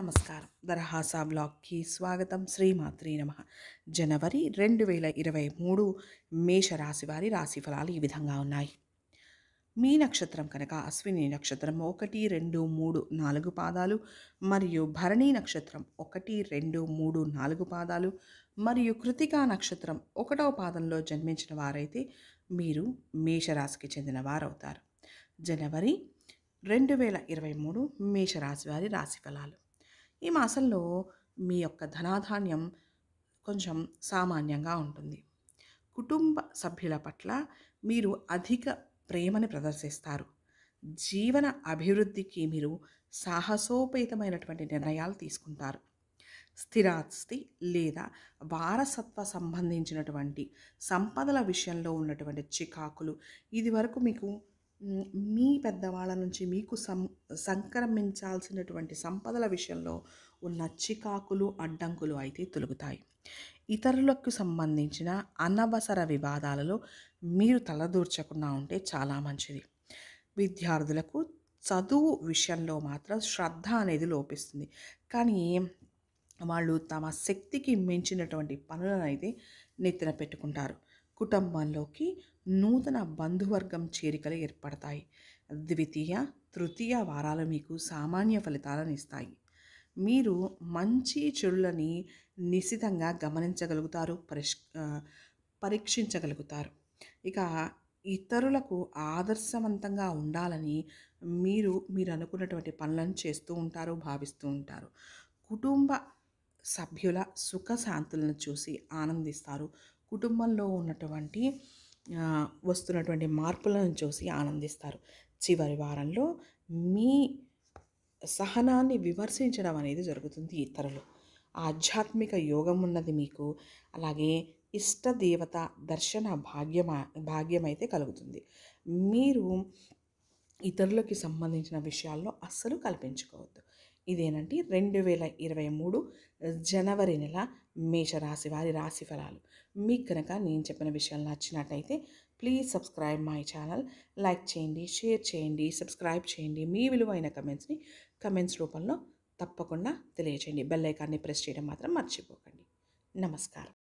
నమస్కారం దర్హాసా బ్లాగ్కి స్వాగతం శ్రీమాత్రి నమ జనవరి రెండు వేల ఇరవై మూడు మేషరాశి వారి రాశి ఫలాలు ఈ విధంగా ఉన్నాయి మీ నక్షత్రం కనుక అశ్విని నక్షత్రం ఒకటి రెండు మూడు నాలుగు పాదాలు మరియు భరణి నక్షత్రం ఒకటి రెండు మూడు నాలుగు పాదాలు మరియు కృతికా నక్షత్రం ఒకటవ పాదంలో జన్మించిన వారైతే మీరు మేషరాశికి చెందిన వారవుతారు జనవరి రెండు వేల ఇరవై మూడు మేషరాశి వారి రాశి ఫలాలు ఈ మాసంలో మీ యొక్క ధనాధాన్యం కొంచెం సామాన్యంగా ఉంటుంది కుటుంబ సభ్యుల పట్ల మీరు అధిక ప్రేమని ప్రదర్శిస్తారు జీవన అభివృద్ధికి మీరు సాహసోపేతమైనటువంటి నిర్ణయాలు తీసుకుంటారు స్థిరాస్తి లేదా వారసత్వ సంబంధించినటువంటి సంపదల విషయంలో ఉన్నటువంటి చికాకులు ఇది వరకు మీకు మీ పెద్దవాళ్ళ నుంచి మీకు సం సంక్రమించాల్సినటువంటి సంపదల విషయంలో ఉన్న చికాకులు అడ్డంకులు అయితే తొలుగుతాయి ఇతరులకు సంబంధించిన అనవసర వివాదాలలో మీరు తలదూర్చకుండా ఉంటే చాలా మంచిది విద్యార్థులకు చదువు విషయంలో మాత్రం శ్రద్ధ అనేది లోపిస్తుంది కానీ వాళ్ళు తమ శక్తికి మించినటువంటి పనులను అయితే నెత్తిన పెట్టుకుంటారు కుటుంబంలోకి నూతన బంధువర్గం చేరికలు ఏర్పడతాయి ద్వితీయ తృతీయ వారాలు మీకు సామాన్య ఫలితాలను ఇస్తాయి మీరు మంచి చెడులని నిశ్చితంగా గమనించగలుగుతారు పరిష్ పరీక్షించగలుగుతారు ఇక ఇతరులకు ఆదర్శవంతంగా ఉండాలని మీరు మీరు అనుకున్నటువంటి పనులను చేస్తూ ఉంటారు భావిస్తూ ఉంటారు కుటుంబ సభ్యుల సుఖశాంతులను చూసి ఆనందిస్తారు కుటుంబంలో ఉన్నటువంటి వస్తున్నటువంటి మార్పులను చూసి ఆనందిస్తారు చివరి వారంలో మీ సహనాన్ని విమర్శించడం అనేది జరుగుతుంది ఇతరులు ఆధ్యాత్మిక యోగం ఉన్నది మీకు అలాగే ఇష్ట దేవత దర్శన భాగ్యమా భాగ్యమైతే కలుగుతుంది మీరు ఇతరులకి సంబంధించిన విషయాల్లో అస్సలు కల్పించుకోవద్దు ఇదేనండి రెండు వేల ఇరవై మూడు జనవరి నెల మేషరాశి వారి రాశి ఫలాలు మీకు కనుక నేను చెప్పిన విషయాలు నచ్చినట్టయితే please subscribe my channel like చేయండి షేర్ చేయండి సబ్స్క్రైబ్ చేయండి మీ విలువైన కమెంట్స్ని కమెంట్స్ రూపంలో తప్పకుండా తెలియచేయండి బెల్ ఐకాన్ని ప్రెస్ చేయడం మాత్రం మర్చిపోకండి నమస్కారం